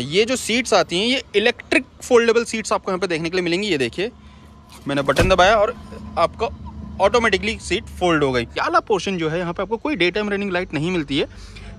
ये जो सीट्स आती हैं ये इलेक्ट्रिक फोल्डेबल सीट्स आपको यहाँ पे देखने के लिए मिलेंगी ये देखिए मैंने बटन दबाया और आपका ऑटोमेटिकली सीट फोल्ड हो गई क्या पोर्शन जो है यहाँ पे आपको कोई डे टाइम रनिंग लाइट नहीं मिलती है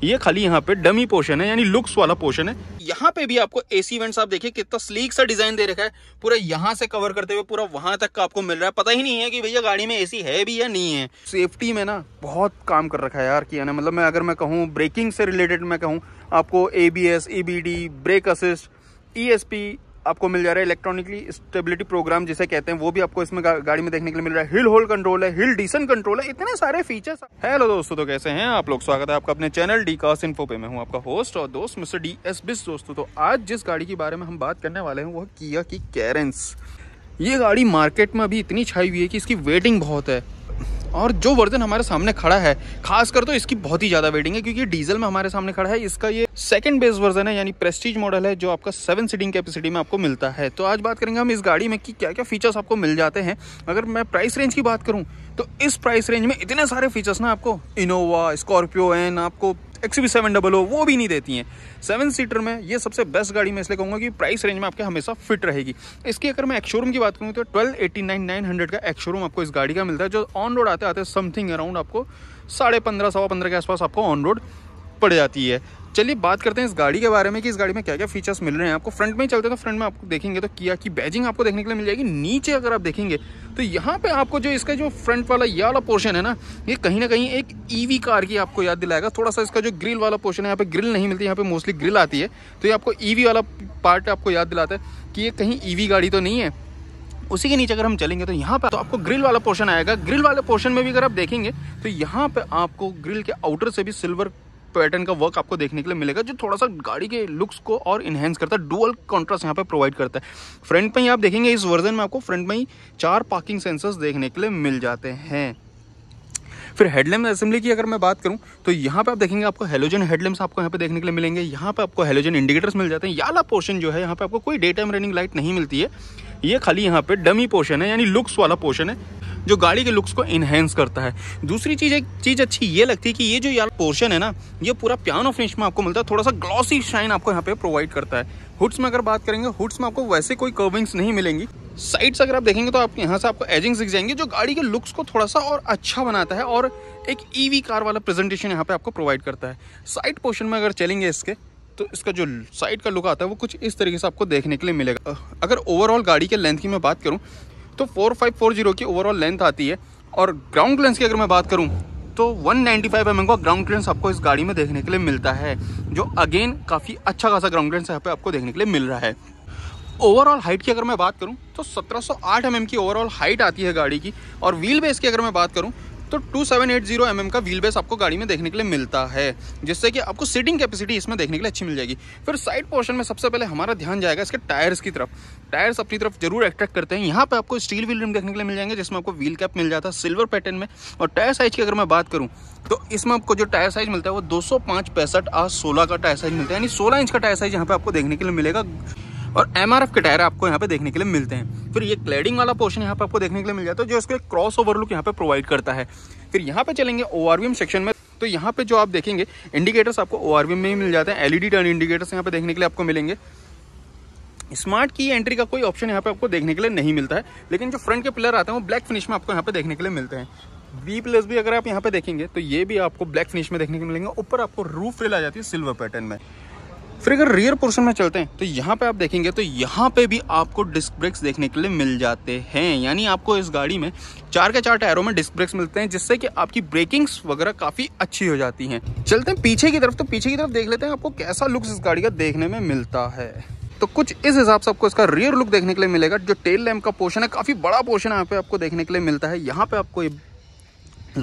ये खाली यहाँ पे डमी पोर्शन है यानी लुक्स वाला पोर्शन है यहाँ पे भी आपको एसी वेंट्स आप देखिए कितना स्लीक सा डिजाइन दे रखा है पूरा यहाँ से कवर करते हुए पूरा वहां तक का आपको मिल रहा है पता ही नहीं है कि भैया गाड़ी में एसी है भी या नहीं है सेफ्टी में ना बहुत काम कर रखा है यार किया ना मतलब मैं अगर मैं कहूँ ब्रेकिंग से रिलेटेड मैं कहूँ आपको A B S E B D brake assist E S P आपको मिल जा रहा है इलेक्ट्रॉनिकली स्टेबिलिटी प्रोग्राम जिसे कहते हैं वो भी आपको इसमें गा, गाड़ी में देखने के लिए मिल रहा है हिल होल्ड कंट्रोल है हिल डिसन कंट्रोल है इतने सारे फीचर्स हेलो दोस्तों तो कैसे हैं आप लोग स्वागत है आपका अपने चैनल डी कास इन्फो पे मैं हूं आपका होस्ट और दोस्त मिस्टर डी एस बिस दोस्तों तो आज जिस गाड़ी के बारे में हम बात करने वाले हैं वो किया की कैरेंस ये गाड़ी मार्केट में अभी इतनी छाई हुई है कि इसकी वेटिंग बहुत है और जो वर्जन हमारे सामने खड़ा है खासकर तो इसकी बहुत ही ज़्यादा वेटिंग है क्योंकि डीजल में हमारे सामने खड़ा है इसका ये सेकंड बेस वर्जन है यानी प्रेस्टीज मॉडल है जो आपका सेवन सीटिंग कैपेसिटी में आपको मिलता है तो आज बात करेंगे हम इस गाड़ी में कि क्या क्या फीचर्स आपको मिल जाते हैं अगर मैं प्राइस रेंज की बात करूँ तो इस प्राइस रेंज में इतने सारे फीचर्स ना आपको इनोवा स्कॉर्पियो एन आपको एक्स वी सेवन डबल हो वो भी नहीं देती हैं सेवन सीटर में ये सबसे बेस्ट गाड़ी मैं इसलिए कहूँगा कि प्राइस रेंज में आपके हमेशा फिट रहेगी इसकी अगर मैं एक्शोरूम की बात करूँ तो twelve eighty nine nine hundred का एक्शोरूम आपको इस गाड़ी का मिलता है जो ऑन रोड आते आते समथिंग अराउंड आपको साढ़े पंद्रह सवा पंद्रह के आसपास आपको ऑन रोड पड़ जाती है चलिए बात करते हैं इस गाड़ी के बारे में कि इस गाड़ी में क्या क्या फीचर्स मिल रहे हैं आपको फ्रंट में ही चलते हैं तो फ्रंट में आपको देखेंगे तो किया की बैजिंग आपको देखने के लिए मिल जाएगी नीचे अगर आप देखेंगे तो यहाँ पे आपको जो इसका जो फ्रंट वाला ये वाला पोर्शन है ना ये कहीं ना कहीं एक ईवी e कार की आपको याद दिलाएगा थोड़ा सा इसका जो ग्रिल वाला पोर्शन है यहाँ पे ग्रिल नहीं मिलती यहाँ पे मोस्टली ग्रिल आती है तो ये आपको ईवी e वाला पार्ट आपको याद दिलाता है कि ये कहीं ईवी e गाड़ी तो नहीं है उसी के नीचे अगर हम चलेंगे तो यहाँ पर तो आपको ग्रिल वाला पोर्शन आएगा ग्रिल वाले पोर्शन में भी अगर आप देखेंगे तो यहाँ पे आपको ग्रिल के आउटर से भी सिल्वर पैटर्न का वर्क आपको देखने के लिए मिलेगा जो थोड़ा सा गाड़ी के लुक्स को और इन्हेंस करता है डुअल कॉन्ट्रास्ट यहाँ पे प्रोवाइड करता है फ्रंट में ही आप देखेंगे इस वर्जन में आपको फ्रंट में ही चार पार्किंग सेंसर्स देखने के लिए मिल जाते हैं फिर हेडलैम्प असेंबली की अगर मैं बात करूं तो यहाँ पे आप देखेंगे आपको हेलोजन हेडलैम्प्स आपको यहाँ पे देखने के लिए मिलेंगे यहाँ पे आपको हेलोजन इंडिकेटर्स मिल जाते हैं याला पोर्शन जो है यहाँ पे आपको कोई डे टाइम रनिंग लाइट नहीं मिलती है ये खाली यहाँ पे डमी पोर्शन है यानी लुक्स वाला पोर्शन है जो गाड़ी के लुक्स को इन्हेंस करता है दूसरी चीज़ एक चीज़ अच्छी ये लगती है कि ये जो यार पोर्शन है ना ये पूरा प्यानो फिनिश में आपको मिलता है थोड़ा सा ग्लॉसी शाइन आपको यहाँ पे प्रोवाइड करता है हुड्स में अगर बात करेंगे हुड्स में आपको वैसे कोई कर्विंग्स नहीं मिलेंगी साइड्स अगर आप देखेंगे तो आप यहाँ से आपको एजिंग्स दिख जाएंगे जो गाड़ी के लुक्स को थोड़ा सा और अच्छा बनाता है और एक ईवी e कार वाला प्रेजेंटेशन यहाँ पे आपको प्रोवाइड करता है साइड पोर्शन में अगर चलेंगे इसके तो इसका जो साइड का लुक आता है वो कुछ इस तरीके से आपको देखने के लिए मिलेगा अगर ओवरऑल गाड़ी के लेंथ की मैं बात करूँ तो फोर फाइव फोर जीरो की ओवरऑल लेंथ आती है और ग्राउंड क्लेंस की अगर मैं बात करूँ तो 195 नाइन्टी एम का ग्राउंड क्लेंस आपको इस गाड़ी में देखने के लिए मिलता है जो अगेन काफ़ी अच्छा खासा ग्राउंड क्लेंस यहाँ पे आपको देखने के लिए मिल रहा है ओवरऑल हाइट की अगर मैं बात करूं तो 1708 सौ mm की ओवरऑल हाइट आती है गाड़ी की और व्हील बेस की अगर मैं बात करूं तो 2780 mm का व्हील बेस आपको गाड़ी में देखने के लिए मिलता है जिससे कि आपको सीटिंग कैपेसिटी इसमें देखने के लिए अच्छी मिल जाएगी फिर साइड पोर्शन में सबसे पहले हमारा ध्यान जाएगा इसके टायर्स की तरफ टायर्स अपनी तरफ जरूर अट्रैक्ट करते हैं यहाँ पर आपको स्टील व्हील रिम देखने के लिए मिल जाएंगे जिसमें आपको व्हील कैप मिल जाता है सिल्वर पैटर्न में और टायर साइज की अगर मैं बात करूँ तो इसमें आपको जो टायर साइज मिलता है वो दो सौ पाँच पैंसठ आज सोलह का टायर साइज मिलता है यानी सोलह इंच का टायर साइज यहाँ पे आपको देखने के लिए मिलेगा और एम के टायर आपको यहाँ पे देखने के लिए मिलते हैं फिर ये क्लैडिंग वाला पोर्शन यहाँ पे आपको देखने के लिए मिल जाता है जो इसको क्रॉस ओवर लुक यहाँ पे प्रोवाइड करता है फिर यहाँ पे चलेंगे ओ सेक्शन में तो यहाँ पे जो आप देखेंगे इंडिकेटर्स आपको ओ में ही मिल जाते हैं एलईडी टर्न इंडिकेटर्स यहाँ पे देखने के लिए आपको मिलेंगे स्मार्ट की एंट्री का कोई ऑप्शन यहाँ पे आपको देखने के लिए नहीं मिलता है लेकिन जो फ्रंट के पिलर आते हैं वो ब्लैक फिनिश में आपको यहाँ पे देखने के लिए मिलते हैं बी प्लस भी अगर आप यहाँ पे देखेंगे तो ये भी आपको ब्लैक फिनिश में देखने को मिलेंगे ऊपर आपको रूफ रेल आ जाती है सिल्वर पैटर्न में फिर अगर रियर पोर्शन में चलते हैं तो यहाँ पे आप देखेंगे तो यहाँ पे भी आपको डिस्क ब्रेक्स देखने के लिए मिल जाते हैं यानी आपको इस गाड़ी में चार के चार टायरों में डिस्क ब्रेक्स मिलते हैं जिससे कि आपकी ब्रेकिंग्स वगैरह काफ़ी अच्छी हो जाती हैं चलते हैं पीछे की तरफ तो पीछे की तरफ देख लेते हैं आपको कैसा लुक्स इस गाड़ी का देखने में मिलता है तो कुछ इस हिसाब से आपको इसका रियर लुक देखने के लिए मिलेगा जो टेल लैम्प का पोर्शन है काफ़ी बड़ा पोर्शन यहाँ पे आपको देखने के लिए मिलता है यहाँ पे आपको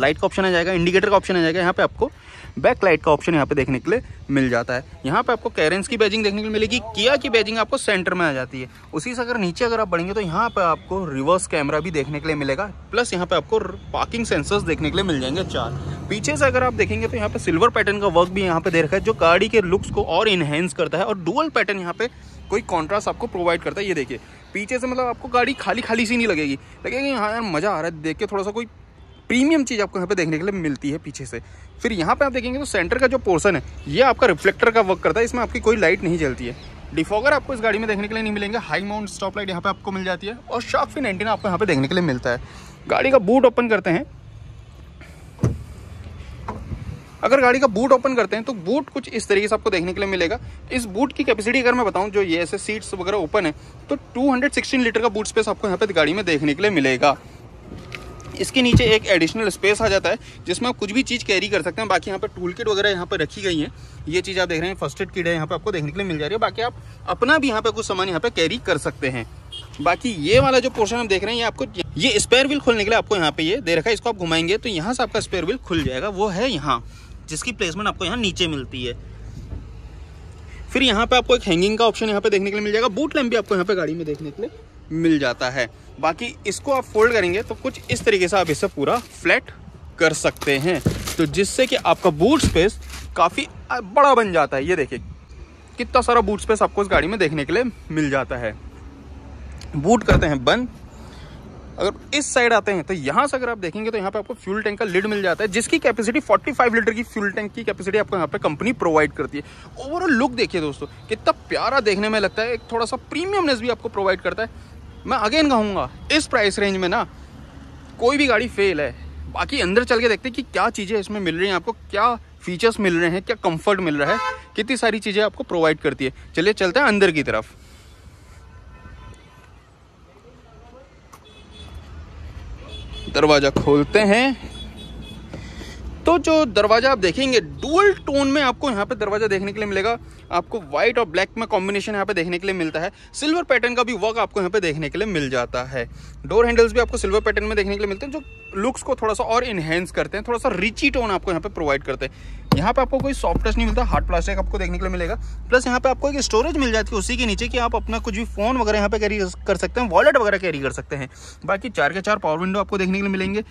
लाइट का ऑप्शन आ जाएगा इंडिकेटर का ऑप्शन आ जाएगा यहाँ पे आपको बैक लाइट का ऑप्शन यहाँ पे देखने के लिए मिल जाता है यहाँ पे आपको कैरेंस की बैजिंग देखने के लिए मिलेगी किया की बैजिंग आपको सेंटर में आ जाती है उसी से अगर नीचे अगर आप बढ़ेंगे तो यहाँ पे आपको रिवर्स कैमरा भी देखने के लिए मिलेगा प्लस यहाँ पे आपको पार्किंग सेंसर्स देखने के लिए मिल जाएंगे चार पीछे से अगर आप देखेंगे तो यहाँ पे सिल्वर पैटर्न का वर्क भी यहाँ पे दे रखा है जो गाड़ी के लुक्स को और इनहेंस करता है और डुअल पैटर्न यहाँ पे कोई कॉन्ट्रास्ट आपको प्रोवाइड करता है ये देखिए पीछे से मतलब आपको गाड़ी खाली खाली सी नहीं लगेगी लगेगी हाँ यार मज़ा आ रहा है देख के थोड़ा सा कोई प्रीमियम चीज़ आपको यहाँ पे देखने के लिए मिलती है पीछे से फिर यहाँ पे आप देखेंगे तो सेंटर का जो पोर्सन है ये आपका रिफ्लेक्टर का वर्क करता है इसमें आपकी कोई लाइट नहीं जलती है डिफॉगर आपको इस गाड़ी में देखने के लिए नहीं मिलेंगे हाई माउंट स्टॉप लाइट यहाँ पे आपको मिल जाती है और शार्क फिन एंटीन आपको यहाँ पे देखने के लिए मिलता है गाड़ी का बूट ओपन करते हैं अगर गाड़ी का बूट ओपन करते हैं तो बूट कुछ इस तरीके से आपको देखने के लिए मिलेगा इस बूट की कैपेसिटी अगर मैं बताऊं जो ये ऐसे सीट्स वगैरह ओपन है तो 216 लीटर का बूट स्पेस आपको यहाँ पे गाड़ी में देखने के लिए मिलेगा इसके नीचे एक एडिशनल स्पेस आ जाता है जिसमें आप कुछ भी चीज़ कैरी कर सकते हैं बाकी यहाँ पर टूल किट वगैरह यहाँ पर रखी गई है ये चीज़ आप देख रहे हैं फर्स्ट एड किट है यहाँ पर आपको देखने के लिए मिल जा रही है बाकी आप अपना भी यहाँ पर कुछ सामान यहाँ पर कैरी कर सकते हैं बाकी ये वाला जो पोर्शन हम देख रहे हैं ये आपको ये स्पेयर व्हील खोलने के लिए आपको यहाँ पे ये दे रखा है इसको आप घुमाएंगे तो यहाँ से आपका स्पेयर व्हील खुल जाएगा वो है यहाँ जिसकी प्लेसमेंट आपको यहाँ नीचे मिलती है फिर यहाँ पे आपको एक हैंगिंग का ऑप्शन यहाँ पे देखने के लिए मिल जाएगा बूट लैम्प भी आपको यहाँ पे गाड़ी में देखने के लिए मिल जाता है बाकी इसको आप फोल्ड करेंगे तो कुछ इस तरीके से आप इसे पूरा फ्लैट कर सकते हैं तो जिससे कि आपका बूट स्पेस काफ़ी बड़ा बन जाता है ये देखिए कितना सारा बूट स्पेस आपको इस गाड़ी में देखने के लिए मिल जाता है बूट करते हैं बंद अगर इस साइड आते हैं तो यहाँ से अगर आप देखेंगे तो यहाँ पे आपको फ्यूल टैंक का लिड मिल जाता है जिसकी कैपेसिटी 45 लीटर की फ्यूल टैंक की कैपेसिटी आपको यहाँ पे कंपनी प्रोवाइड करती है ओवरऑल लुक देखिए दोस्तों कितना प्यारा देखने में लगता है एक थोड़ा सा प्रीमियमनेस भी आपको प्रोवाइड करता है मैं अगेन कहूँगा इस प्राइस रेंज में ना कोई भी गाड़ी फेल है बाकी अंदर चल के देखते हैं कि क्या चीज़ें इसमें मिल रही हैं आपको क्या फीचर्स मिल रहे हैं क्या कंफर्ट मिल रहा है कितनी सारी चीज़ें आपको प्रोवाइड करती है चलिए चलते हैं अंदर की तरफ दरवाज़ा खोलते हैं तो जो दरवाज़ा आप देखेंगे डुअल टोन में आपको यहाँ पे दरवाज़ा देखने के लिए मिलेगा आपको व्हाइट और ब्लैक में कॉम्बिनेशन यहाँ पे देखने के लिए मिलता है सिल्वर पैटर्न का भी वर्क आपको यहाँ पे देखने के लिए मिल जाता है डोर हैंडल्स भी आपको सिल्वर पैटर्न में देखने के लिए मिलते हैं जो लुक्स को थोड़ा सा और इन्हेंस करते हैं थोड़ा सा रिची टोन आपको यहाँ पे प्रोवाइड करते हैं यहाँ पे आपको कोई सॉफ्ट टच नहीं मिलता हार्ड प्लास्टिक आपको देखने के लिए मिलेगा प्लस यहाँ पे आपको एक स्टोरेज मिल जाती है उसी के नीचे कि आप अपना कुछ भी फोन वगैरह यहाँ पे कैरी कर सकते हैं वॉलेट वगैरह कैरी कर सकते हैं बाकी चार के चार पावर विंडो आपको देखने के लिए मिलेंगे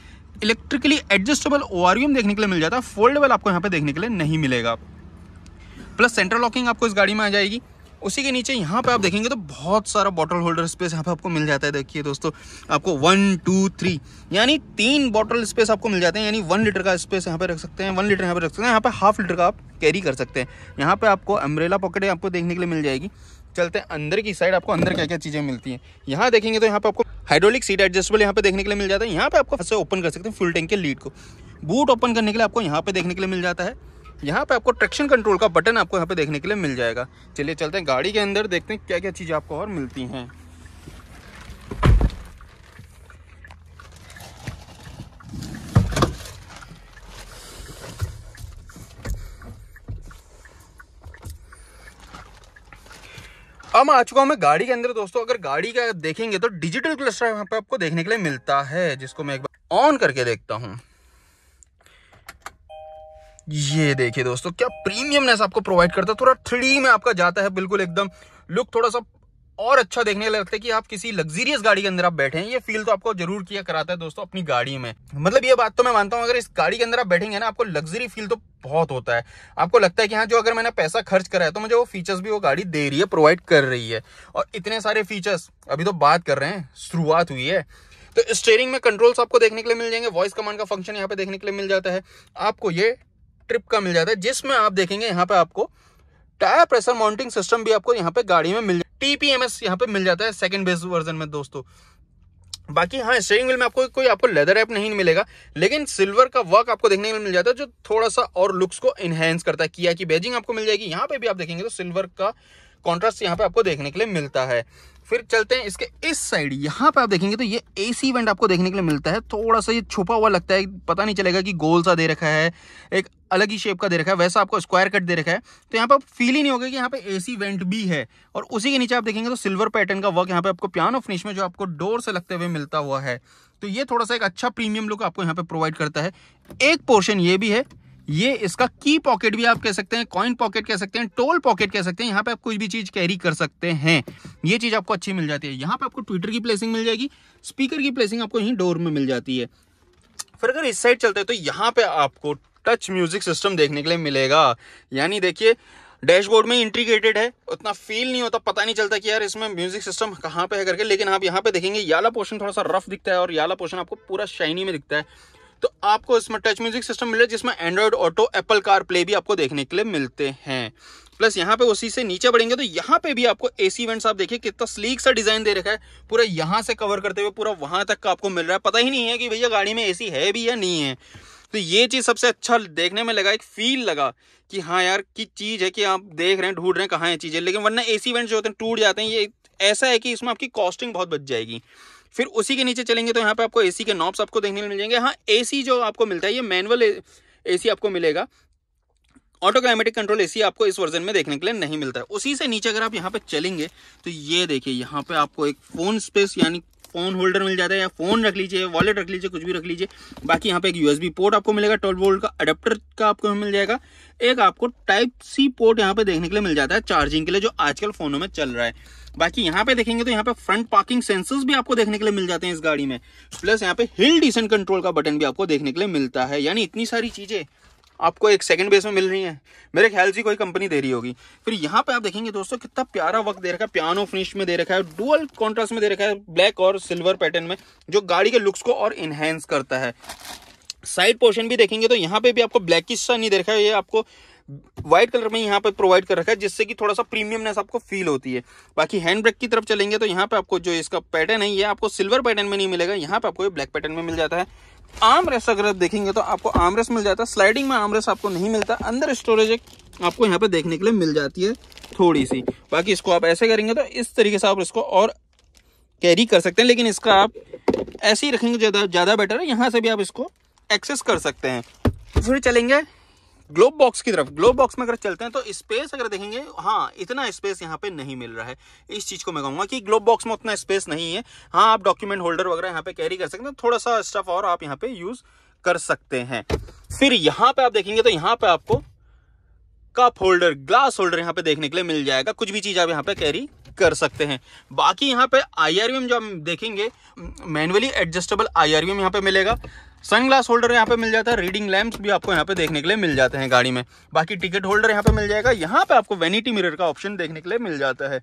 इलेक्ट्रिकली एडजस्टेबल ओआरियम देखने के लिए मिल जाता है फोल्डेबल आपको यहाँ पे देखने के लिए नहीं मिलेगा प्लस सेंटर लॉकिंग आपको इस गाड़ी में आ जाएगी उसी के नीचे यहाँ पे आप देखेंगे तो बहुत सारा बॉटल होल्डर स्पेस यहाँ पे आपको मिल जाता है देखिए दोस्तों आपको वन टू थ्री यानी तीन बॉटल स्पेस आपको मिल जाते हैं यानी वन लीटर का स्पेस यहाँ पे रख सकते हैं वन लीटर यहाँ पे रख सकते हैं यहाँ पे हाफ लीटर का आप कैरी कर सकते हैं यहाँ पे आपको अम्ब्रेला पॉकेट आपको देखने के लिए मिल जाएगी चलते हैं अंदर की साइड आपको अंदर क्या क्या चीज़ें मिलती हैं यहाँ देखेंगे तो यहाँ पे आपको हाइड्रोलिक सीट एडजस्टेबल यहाँ पे देखने के लिए मिल जाता है यहाँ पे आपको ऐसे ओपन कर सकते हैं फुल टैंक के लीड को बूट ओपन करने के लिए आपको यहाँ पे देखने के लिए मिल जाता है यहाँ पे आपको ट्रैक्शन कंट्रोल का बटन आपको यहाँ पे देखने के लिए मिल जाएगा चलिए चलते हैं गाड़ी के अंदर देखते हैं क्या क्या चीज़ें आपको और मिलती हैं अब आ चुका हूँ मैं गाड़ी के अंदर दोस्तों अगर गाड़ी का देखेंगे तो डिजिटल क्लस्टर यहाँ पे आपको देखने के लिए मिलता है जिसको मैं एक बार ऑन करके देखता हूँ ये देखिए दोस्तों क्या प्रीमियमनेस आपको प्रोवाइड करता है थोड़ा थ्री में आपका जाता है बिल्कुल एकदम लुक थोड़ा सा और अच्छा देखने लगता है कि आप किसी लग्जरियस गाड़ी के अंदर आप बैठे हैं ये फील तो आपको जरूर किया कराता है दोस्तों अपनी गाड़ी में मतलब ये बात तो मैं मानता हूं अगर इस गाड़ी के अंदर आप बैठेंगे ना आपको लग्जरी फील तो बहुत होता है आपको लगता है कि हाँ जो अगर मैंने पैसा खर्च करा है तो मुझे वो फीचर्स भी वो गाड़ी दे रही है प्रोवाइड कर रही है और इतने सारे फीचर्स अभी तो बात कर रहे हैं शुरुआत हुई है तो स्टेयरिंग में कंट्रोल्स आपको देखने के लिए मिल जाएंगे वॉइस कमांड का फंक्शन यहाँ पे देखने के लिए मिल जाता है आपको ये ट्रिप का मिल जाता है जिसमें आप देखेंगे यहाँ पे आपको टायर प्रेशर माउंटिंग सिस्टम भी आपको यहाँ पे गाड़ी में मिल जाए टीपीएमएस यहाँ पे मिल जाता है सेकंड बेस वर्जन में दोस्तों बाकी हाँ स्टेयरिंग व्हील में आपको कोई आपको लेदर ऐप नहीं मिलेगा लेकिन सिल्वर का वर्क आपको देखने को मिल जाता है जो थोड़ा सा और लुक्स को इनहेंस करता है किया की बेजिंग आपको मिल जाएगी यहाँ पे भी आप देखेंगे तो सिल्वर का कॉन्ट्रास्ट यहाँ पे आपको देखने के लिए मिलता है फिर चलते हैं इसके इस साइड यहाँ पे आप देखेंगे तो ये एसी वेंट आपको देखने के लिए मिलता है थोड़ा सा ये छुपा हुआ लगता है पता नहीं चलेगा कि गोल सा दे रखा है एक अलग ही शेप का दे रखा है वैसा आपको स्क्वायर कट दे रखा है तो यहाँ पे आप फील ही नहीं होगा कि यहाँ पे एसी वेंट भी है और उसी के नीचे आप देखेंगे तो सिल्वर पैटर्न का वर्क यहाँ पे आपको पियानो फिनिश में जो आपको डोर से लगते हुए मिलता हुआ है तो ये थोड़ा सा एक अच्छा प्रीमियम लुक आपको यहाँ पे प्रोवाइड करता है एक पोर्शन ये भी है ये इसका की पॉकेट भी आप कह सकते हैं कॉइन पॉकेट कह सकते हैं टोल पॉकेट कह सकते हैं यहाँ पे आप कुछ भी चीज कैरी कर सकते हैं ये चीज आपको अच्छी मिल जाती है यहाँ पे आपको ट्विटर की प्लेसिंग मिल जाएगी स्पीकर की प्लेसिंग आपको यहीं डोर में मिल जाती है फिर अगर इस साइड चलते हैं तो यहाँ पे आपको टच म्यूजिक सिस्टम देखने के लिए मिलेगा यानी देखिए डैशबोर्ड में इंटीग्रेटेड है उतना फील नहीं होता पता नहीं चलता कि यार इसमें म्यूजिक सिस्टम कहाँ पे है करके लेकिन आप यहाँ पे देखेंगे याला पोर्शन थोड़ा सा रफ दिखता है और याला पोर्शन आपको पूरा शाइनी में दिखता है तो आपको इसमें टच म्यूजिक सिस्टम मिल रहा है जिसमें Android Auto Apple CarPlay भी आपको देखने के लिए मिलते हैं प्लस यहाँ पे उसी से नीचे बढ़ेंगे तो यहाँ पे भी आपको एसी वेंट्स आप देखिए कितना स्लीक सा डिजाइन दे रखा है पूरा यहाँ से कवर करते हुए पूरा वहां तक का आपको मिल रहा है पता ही नहीं है कि भैया गाड़ी में सी है भी या नहीं है तो ये चीज़ सबसे अच्छा देखने में लगा एक फील लगा कि हाँ यार की चीज़ है कि आप देख रहे हैं ढूंढ रहे हैं कहाँ है चीज़ें लेकिन वरना एसी वेंट जो होते हैं टूट जाते हैं ये ऐसा है कि इसमें आपकी कॉस्टिंग बहुत बच जाएगी फिर उसी के नीचे चलेंगे तो यहाँ पे आपको एसी के नॉब्स आपको देखने मिल जाएंगे हाँ एसी जो आपको मिलता है ये मैनुअल एसी आपको मिलेगा ऑटो क्लाइमेटिक कंट्रोल एसी आपको इस वर्जन में देखने के लिए नहीं मिलता है उसी से नीचे अगर आप यहाँ पे चलेंगे तो ये देखिए यहाँ पे आपको एक फोन स्पेस यानी फोन होल्डर मिल जाता है या फोन रख लीजिए वॉलेट रख लीजिए कुछ भी रख लीजिए बाकी यहाँ पे एक यूएसबी पोर्ट आपको मिलेगा ट्वेल्व वोल्ट का अडेप्टर का आपको मिल जाएगा एक आपको टाइप सी पोर्ट यहाँ पे देखने के लिए मिल जाता है चार्जिंग के लिए जो आजकल फोनों में चल रहा है बाकी यहाँ पे देखेंगे तो यहाँ पे फ्रंट पार्किंग सेंसर्स भी आपको देखने के लिए मिल जाते हैं इस गाड़ी में प्लस यहाँ पे हिल डिसेंट कंट्रोल का बटन भी आपको देखने के लिए मिलता है यानी इतनी सारी चीजें आपको एक सेकंड बेस में मिल रही है मेरे ख्याल से कोई कंपनी दे रही होगी फिर यहाँ पे आप देखेंगे दोस्तों कितना प्यारा वक्त दे रखा है पियानो फिनिश में दे रखा है डुअल कॉन्ट्रास्ट में दे रखा है ब्लैक और सिल्वर पैटर्न में जो गाड़ी के लुक्स को और इनहेंस करता है साइड पोर्शन भी देखेंगे तो यहाँ पे भी आपको ब्लैकिश सा नहीं रखा है ये आपको व्हाइट कलर में यहाँ पे प्रोवाइड कर रखा है जिससे कि थोड़ा सा प्रीमियमनेस आपको फील होती है बाकी हैंड ब्रेक की तरफ चलेंगे तो यहाँ पे आपको जो इसका पैटर्न है ये आपको सिल्वर पैटर्न में नहीं मिलेगा यहाँ पे आपको ये ब्लैक पैटर्न में मिल जाता है आम रेस अगर आप देखेंगे तो आपको आम रेस मिल जाता है स्लाइडिंग में आम रेस आपको नहीं मिलता अंदर स्टोरेज एक आपको यहाँ पे देखने के लिए मिल जाती है थोड़ी सी बाकी इसको आप ऐसे करेंगे तो इस तरीके से आप इसको और कैरी कर सकते हैं लेकिन इसका आप ऐसे ही रखेंगे ज़्यादा ज़्यादा बेटर है यहाँ से भी आप इसको एक्सेस कर सकते हैं फिर चलेंगे ग्लोब बॉक्स की तरफ ग्लोब बॉक्स में अगर चलते हैं तो स्पेस अगर देखेंगे हाँ इतना स्पेस यहाँ पे नहीं मिल रहा है इस चीज को मैं कहूंगा कि ग्लोब बॉक्स में उतना स्पेस नहीं है हाँ आप डॉक्यूमेंट होल्डर वगैरह यहाँ पे कैरी कर सकते हैं थोड़ा सा स्टफ और आप यहाँ पे यूज कर सकते हैं फिर यहाँ पे आप देखेंगे तो यहाँ पे आपको कप होल्डर ग्लास होल्डर यहाँ पे देखने के लिए मिल जाएगा कुछ भी चीज आप यहाँ पे कैरी कर सकते हैं बाकी यहाँ पे आईआरवीएम जो हम देखेंगे मैनुअली एडजस्टेबल आईआरवीएम यहाँ पे मिलेगा सनग्लास होल्डर यहाँ पे मिल जाता है रीडिंग लैंप्स भी आपको यहाँ पे देखने के लिए मिल जाते हैं गाड़ी में बाकी टिकट होल्डर यहाँ पे मिल जाएगा यहाँ पे आपको वेनिटी मिरर का ऑप्शन देखने के लिए मिल जाता है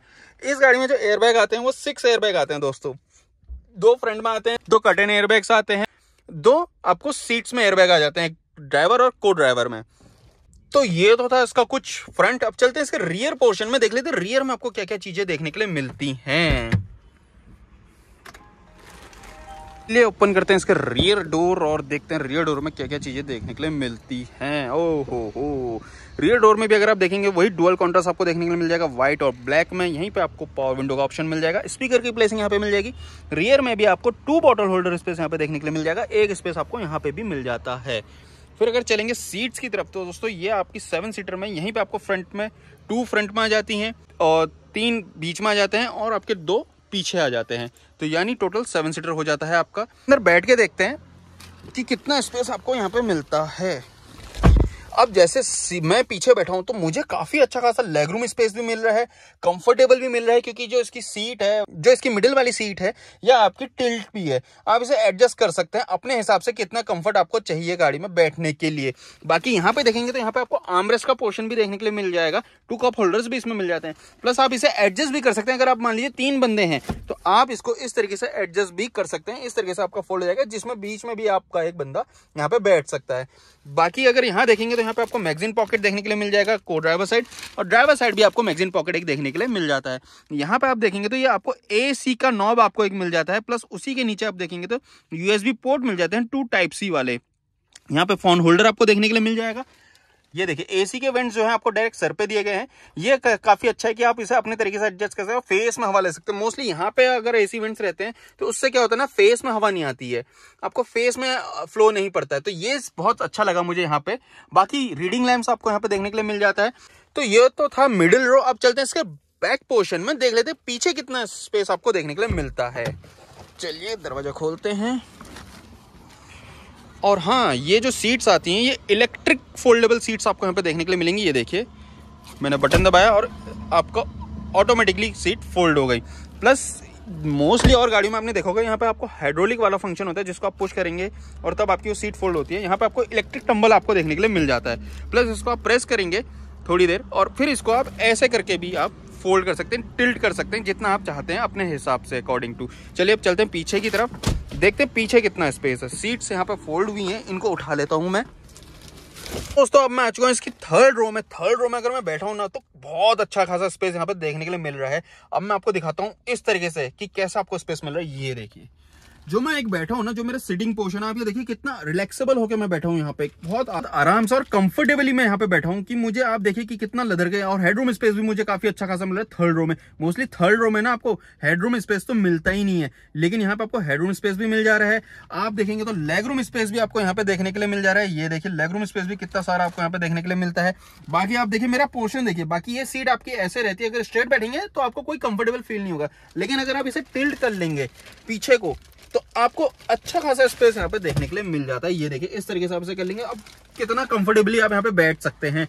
इस गाड़ी में जो एयरबैग आते हैं वो सिक्स एयरबैग आते हैं दोस्तों दो फ्रंट में आते हैं दो कटन एयरबैग्स आते हैं दो आपको सीट्स में एयरबैग आ जाते हैं ड्राइवर और को ड्राइवर में तो ये तो था इसका कुछ फ्रंट अब चलते हैं इसके रियर पोर्शन में देख लेते हैं रियर में आपको क्या क्या चीजें देखने के लिए मिलती हैं लिए ओपन करते हैं इसके रियर डोर और देखते हैं रियर डोर में क्या क्या चीजें देखने के लिए मिलती हैं ओ हो हो रियर डोर में भी अगर आप देखेंगे वही डुअल कॉन्ट्रास्ट आपको देखने के लिए मिल जाएगा व्हाइट और ब्लैक में यहीं पे आपको पावर विंडो का ऑप्शन मिल जाएगा स्पीकर की प्लेसिंग यहाँ पे मिल जाएगी रियर में भी आपको टू बॉटल होल्डर स्पेस यहाँ पे देखने के लिए मिल जाएगा एक स्पेस आपको यहाँ पे भी मिल जाता है फिर अगर चलेंगे सीट्स की तरफ तो दोस्तों ये आपकी सेवन सीटर में यहीं पे आपको फ्रंट में टू फ्रंट में आ जाती हैं और तीन बीच में आ जाते हैं और आपके दो पीछे आ जाते हैं तो यानी टोटल सेवन सीटर हो जाता है आपका अंदर बैठ के देखते हैं कि कितना स्पेस आपको यहाँ पे मिलता है अब जैसे मैं पीछे बैठा हूं तो मुझे काफी अच्छा खासा लेग रूम स्पेस भी मिल रहा है कंफर्टेबल भी मिल रहा है क्योंकि जो इसकी सीट है जो इसकी मिडिल वाली सीट है या आपकी टिल्ट भी है आप इसे एडजस्ट कर सकते हैं अपने हिसाब से कितना कंफर्ट आपको चाहिए गाड़ी में बैठने के लिए बाकी यहाँ पे देखेंगे तो यहाँ पे आपको आमरेस का पोर्शन भी देखने के लिए मिल जाएगा टू कप होल्डर्स भी इसमें मिल जाते हैं प्लस आप इसे एडजस्ट भी कर सकते हैं अगर आप मान लीजिए तीन बंदे हैं तो आप इसको इस तरीके से एडजस्ट भी कर सकते हैं इस तरीके से आपका फोल्ड हो जाएगा जिसमें बीच में भी आपका एक बंदा यहाँ पे बैठ सकता है बाकी अगर यहाँ देखेंगे तो यहाँ पे आपको मैगजीन पॉकेट देखने के लिए मिल जाएगा को ड्राइवर साइड और ड्राइवर साइड भी आपको मैगजीन पॉकेट एक देखने के लिए मिल जाता है यहाँ पे आप देखेंगे तो ये आपको ए सी का नॉब आपको एक मिल जाता है प्लस उसी के नीचे आप देखेंगे तो यूएसबी पोर्ट मिल जाते हैं टू टाइप सी वाले यहाँ पे फोन होल्डर आपको देखने के लिए मिल जाएगा ये देखिए एसी के वेंट जो है आपको डायरेक्ट सर पे दिए गए हैं ये काफी अच्छा है कि आप इसे अपने तरीके से एडजस्ट कर सकते हो फेस में हवा ले सकते हो मोस्टली यहाँ पे अगर एसी वेंट्स रहते हैं तो उससे क्या होता है ना फेस में हवा नहीं आती है आपको फेस में फ्लो नहीं पड़ता है तो ये बहुत अच्छा लगा मुझे यहाँ पे बाकी रीडिंग लैम्प आपको यहाँ पे देखने के लिए मिल जाता है तो ये तो था मिडिल रो अब चलते हैं इसके बैक पोर्शन में देख लेते हैं पीछे कितना स्पेस आपको देखने के लिए मिलता है चलिए दरवाजा खोलते हैं और हाँ ये जो सीट्स आती हैं ये इलेक्ट्रिक फोल्डेबल सीट्स आपको यहाँ पे देखने के लिए मिलेंगी ये देखिए मैंने बटन दबाया और आपका ऑटोमेटिकली सीट फोल्ड हो गई प्लस मोस्टली और गाड़ियों में आपने देखोगे यहाँ पे आपको हाइड्रोलिक वाला फंक्शन होता है जिसको आप पुश करेंगे और तब आपकी वो सीट फोल्ड होती है यहाँ पे आपको इलेक्ट्रिक टंबल आपको देखने के लिए मिल जाता है प्लस इसको आप प्रेस करेंगे थोड़ी देर और फिर इसको आप ऐसे करके भी आप फोल्ड कर सकते हैं टिल्ट कर सकते हैं जितना आप चाहते हैं अपने हिसाब से अकॉर्डिंग टू चलिए अब चलते हैं पीछे की तरफ देखते हैं पीछे कितना स्पेस है सीट्स यहाँ पे फोल्ड हुई हैं इनको उठा लेता हूँ मैं दोस्तों अब मैं आ चुका हूँ इसकी थर्ड रो में थर्ड रो में अगर मैं बैठा हूँ ना तो बहुत अच्छा खासा स्पेस यहाँ पे देखने के लिए मिल रहा है अब मैं आपको दिखाता हूँ इस तरीके से कि कैसा आपको स्पेस मिल रहा है ये देखिए जो मैं एक बैठा हूँ ना जो मेरा सिटिंग पोर्शन है आप ये देखिए कितना रिलैक्सेबल होकर मैं बैठा हूँ यहाँ पे बहुत आराम से और कंफर्टेबली मैं यहाँ पे बैठा हूँ कि मुझे आप देखिए कि कितना लदर गया और हेडरूम स्पेस भी मुझे काफी अच्छा खासा मिल रहा है थर्ड रो में मोस्टली थर्ड रो में ना आपको हेडरूम स्पेस तो मिलता ही नहीं है लेकिन यहाँ पे आपको हेडरूम स्पेस भी मिल जा रहा है आप देखेंगे तो लेगरूम स्पेस भी आपको यहाँ पे देखने के लिए मिल जा रहा है ये देखिए लेगरूम स्पेस भी कितना सारा आपको यहाँ पे देखने के लिए मिलता है बाकी आप देखिए मेरा पोर्शन देखिए बाकी ये सीट आपकी ऐसे रहती है अगर स्ट्रेट बैठेंगे तो आपको कोई कंफर्टेबल फील नहीं होगा लेकिन अगर आप इसे टिल्ट कर लेंगे पीछे को तो आपको अच्छा खासा स्पेस यहाँ पे देखने के लिए मिल जाता है ये देखिए इस तरीके से आप इसे कर लेंगे अब कितना कंफर्टेबली आप यहाँ पे बैठ सकते हैं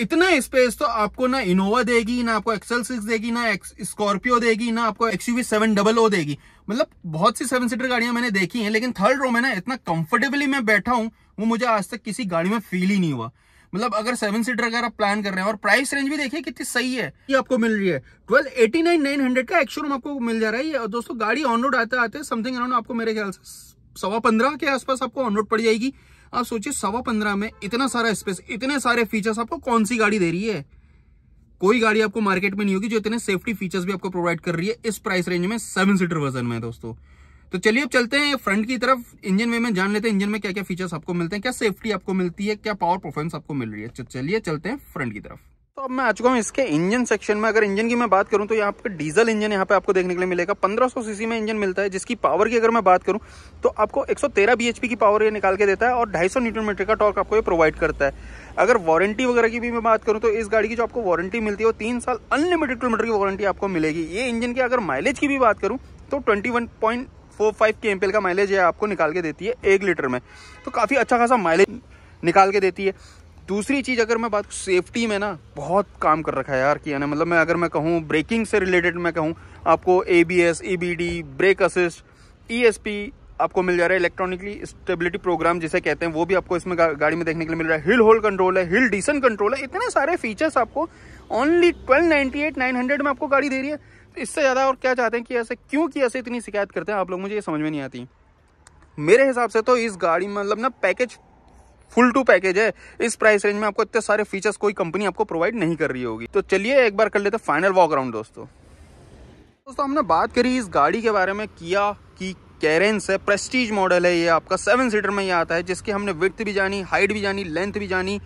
इतना स्पेस तो आपको ना इनोवा देगी ना आपको एक्सएल सिक्स देगी ना स्कॉर्पियो देगी ना आपको एक्सयूवी सेवन डबल ओ देगी मतलब बहुत सी सेवन सीटर गाड़ियां मैंने देखी हैं लेकिन थर्ड रो में ना इतना कंफर्टेबली मैं बैठा हूं वो मुझे आज तक किसी गाड़ी में फील ही नहीं हुआ मतलब अगर सेवन सीटर अगर आप प्लान कर रहे हैं और प्राइस रेंज भी देखिए कितनी सही है ये आपको मिल रही है twelve eighty nine nine hundred का एक्शोरूम आपको मिल जा रहा है ये दोस्तों गाड़ी ऑन रोड आते आते समथिंग अराउंड आपको मेरे ख्याल से सवा पंद्रह के आसपास आपको ऑन रोड पड़ जाएगी आप सोचिए सवा पंद्रह में इतना सारा स्पेस इतने सारे फीचर्स आपको कौन सी गाड़ी दे रही है कोई गाड़ी आपको मार्केट में नहीं होगी जो इतने सेफ्टी फीचर्स भी आपको प्रोवाइड कर रही है इस प्राइस रेंज में सेवन सीटर वर्जन में दोस्तों तो चलिए अब चलते हैं फ्रंट की तरफ इंजन में में जान लेते हैं इंजन में क्या क्या फीचर्स आपको मिलते हैं क्या सेफ्टी आपको मिलती है क्या पावर परफॉर्मेंस आपको मिल रही है चलिए चलते हैं फ्रंट की तरफ तो अब मैं आ चुका हूँ इसके इंजन सेक्शन में अगर इंजन की मैं बात करूँ तो यहाँ पे डीजल इंजन यहाँ पे आपको देखने के लिए मिलेगा 1500 सीसी में इंजन मिलता है जिसकी पावर की अगर मैं बात करूँ तो आपको 113 बीएचपी की पावर ये निकाल के देता है और 250 न्यूटन मीटर का टॉर्क आपको ये प्रोवाइड करता है अगर वारंटी वगैरह की भी मैं बात करूँ तो इस गाड़ी की जो आपको वारंटी मिलती है वो तीन साल अनलिमिटेड किलोमीटर की वारंटी आपको मिलेगी ये इंजन की अगर माइलेज की भी बात करूँ तो twenty four five K M का माइलेज है आपको निकाल के देती है एक लीटर में तो काफ़ी अच्छा खासा माइलेज निकाल के देती है दूसरी चीज़ अगर मैं बात सेफ्टी में ना बहुत काम कर रखा है यार किया ना मतलब मैं अगर मैं कहूँ ब्रेकिंग से रिलेटेड मैं कहूँ आपको A B S E B D brake assist E S P आपको मिल जा रहा है इलेक्ट्रॉनिकली स्टेबिलिटी प्रोग्राम जिसे कहते हैं वो भी आपको इसमें गाड़ी में देखने के लिए मिल रहा है हिल होल कंट्रोल है हिल डिसन कंट्रोल है इतने सारे फीचर्स आपको only twelve ninety eight nine hundred में आपको गाड़ी दे रही है इससे ज़्यादा और क्या चाहते हैं कि ऐसे क्यों कि ऐसे इतनी शिकायत करते हैं आप लोग मुझे ये समझ में नहीं आती मेरे हिसाब से तो इस गाड़ी में मतलब ना पैकेज फुल टू पैकेज है इस प्राइस रेंज में आपको इतने सारे फीचर्स कोई कंपनी आपको प्रोवाइड नहीं कर रही होगी तो चलिए एक बार कर लेते फाइनल वॉक राउंड दोस्तों दोस्तों हमने बात करी इस गाड़ी के बारे में किया कि कैरेंस है प्रेस्टीज मॉडल है ये आपका सेवन सीटर में ये आता है जिसकी हमने विथ भी जानी हाइट भी जानी लेंथ भी जानी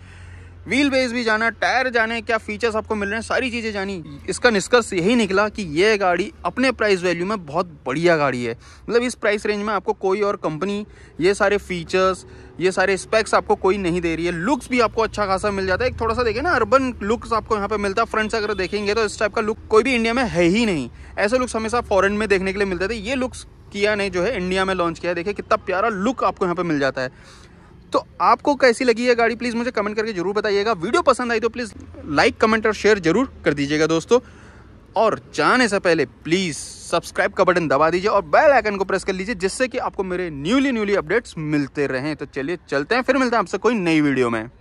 व्हील बेस भी जाना टायर जाने क्या फीचर्स आपको मिल रहे हैं सारी चीज़ें जानी इसका निष्कर्ष यही निकला कि ये गाड़ी अपने प्राइस वैल्यू में बहुत बढ़िया गाड़ी है मतलब इस प्राइस रेंज में आपको कोई और कंपनी ये सारे फीचर्स ये सारे स्पेक्स आपको कोई नहीं दे रही है लुक्स भी आपको अच्छा खासा मिल जाता है एक थोड़ा सा देखें ना अर्बन लुक्स आपको यहाँ पे मिलता है फ्रंट से अगर देखेंगे तो इस टाइप का लुक कोई भी इंडिया में है ही नहीं ऐसे लुक्स हमेशा फ़ॉरन में देखने के लिए मिलते थे ये लुक्स किया ने जो है इंडिया में लॉन्च किया है देखिए कितना प्यारा लुक आपको यहाँ पे मिल जाता है तो आपको कैसी लगी है गाड़ी प्लीज़ मुझे कमेंट करके ज़रूर बताइएगा वीडियो पसंद आई तो प्लीज़ लाइक कमेंट और शेयर ज़रूर कर दीजिएगा दोस्तों और जाने से पहले प्लीज़ सब्सक्राइब का बटन दबा दीजिए और बेल आइकन को प्रेस कर लीजिए जिससे कि आपको मेरे न्यूली न्यूली अपडेट्स मिलते रहें तो चलिए चलते हैं फिर मिलते हैं आपसे कोई नई वीडियो में